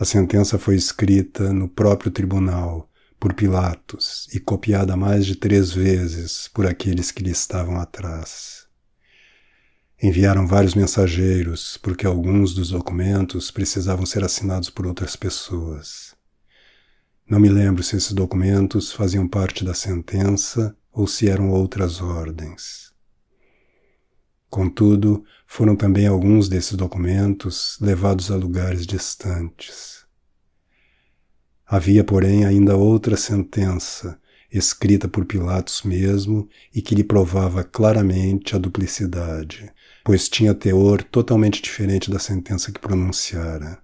A sentença foi escrita no próprio tribunal por Pilatos e copiada mais de três vezes por aqueles que lhe estavam atrás. Enviaram vários mensageiros, porque alguns dos documentos precisavam ser assinados por outras pessoas. Não me lembro se esses documentos faziam parte da sentença ou se eram outras ordens. Contudo, foram também alguns desses documentos levados a lugares distantes. Havia, porém, ainda outra sentença, escrita por Pilatos mesmo e que lhe provava claramente a duplicidade, pois tinha teor totalmente diferente da sentença que pronunciara.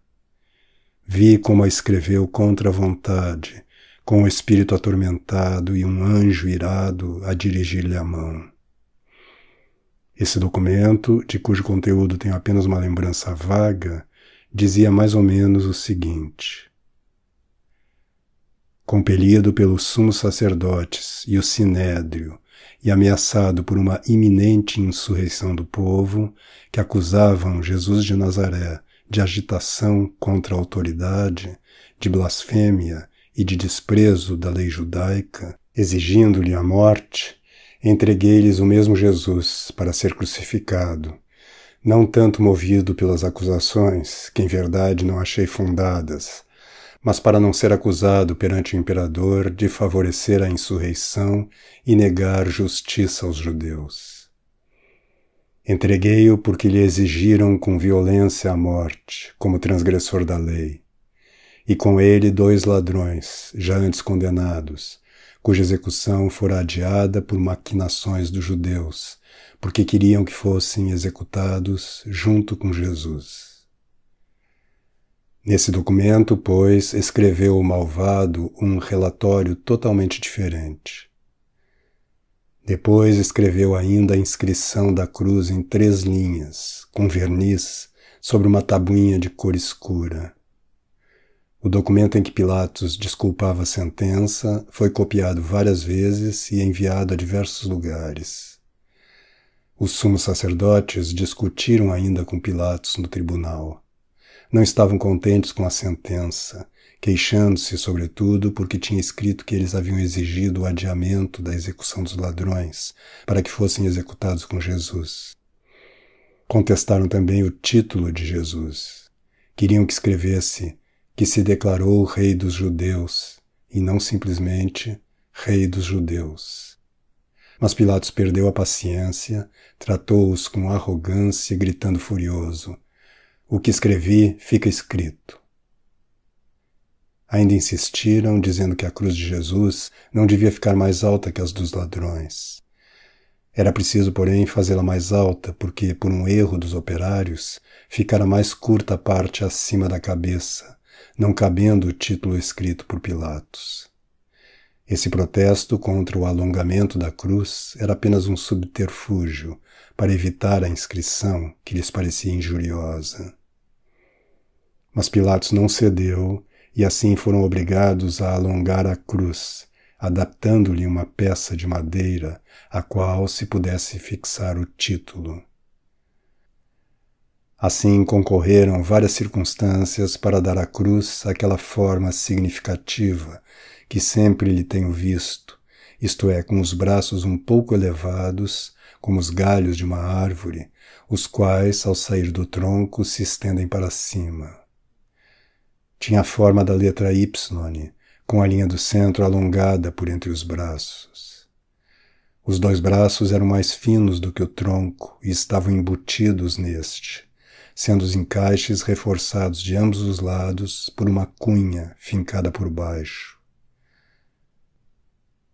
Vi como a escreveu contra a vontade, com o espírito atormentado e um anjo irado a dirigir-lhe a mão. Esse documento, de cujo conteúdo tenho apenas uma lembrança vaga, dizia mais ou menos o seguinte: Compelido pelos sumos sacerdotes e o sinédrio, e ameaçado por uma iminente insurreição do povo, que acusavam Jesus de Nazaré de agitação contra a autoridade, de blasfêmia e de desprezo da lei judaica, exigindo-lhe a morte, Entreguei-lhes o mesmo Jesus para ser crucificado, não tanto movido pelas acusações, que em verdade não achei fundadas, mas para não ser acusado perante o imperador de favorecer a insurreição e negar justiça aos judeus. Entreguei-o porque lhe exigiram com violência a morte, como transgressor da lei, e com ele dois ladrões, já antes condenados, cuja execução fora adiada por maquinações dos judeus, porque queriam que fossem executados junto com Jesus. Nesse documento, pois, escreveu o malvado um relatório totalmente diferente. Depois escreveu ainda a inscrição da cruz em três linhas, com verniz, sobre uma tabuinha de cor escura, o documento em que Pilatos desculpava a sentença foi copiado várias vezes e enviado a diversos lugares. Os sumos sacerdotes discutiram ainda com Pilatos no tribunal. Não estavam contentes com a sentença, queixando-se, sobretudo, porque tinha escrito que eles haviam exigido o adiamento da execução dos ladrões para que fossem executados com Jesus. Contestaram também o título de Jesus. Queriam que escrevesse que se declarou Rei dos Judeus e não simplesmente Rei dos Judeus. Mas Pilatos perdeu a paciência, tratou-os com arrogância, gritando furioso: O que escrevi fica escrito. Ainda insistiram, dizendo que a cruz de Jesus não devia ficar mais alta que as dos ladrões. Era preciso, porém, fazê-la mais alta, porque, por um erro dos operários, ficara mais curta a parte acima da cabeça, não cabendo o título escrito por Pilatos. Esse protesto contra o alongamento da cruz era apenas um subterfúgio para evitar a inscrição que lhes parecia injuriosa. Mas Pilatos não cedeu e assim foram obrigados a alongar a cruz, adaptando-lhe uma peça de madeira a qual se pudesse fixar o título. Assim concorreram várias circunstâncias para dar à cruz aquela forma significativa que sempre lhe tenho visto, isto é, com os braços um pouco elevados, como os galhos de uma árvore, os quais, ao sair do tronco, se estendem para cima. Tinha a forma da letra Y, com a linha do centro alongada por entre os braços. Os dois braços eram mais finos do que o tronco e estavam embutidos neste sendo os encaixes reforçados de ambos os lados por uma cunha fincada por baixo.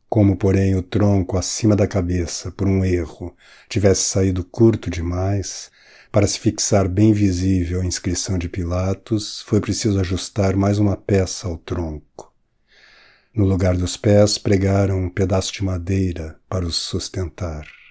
Como, porém, o tronco acima da cabeça, por um erro, tivesse saído curto demais, para se fixar bem visível a inscrição de Pilatos, foi preciso ajustar mais uma peça ao tronco. No lugar dos pés, pregaram um pedaço de madeira para os sustentar.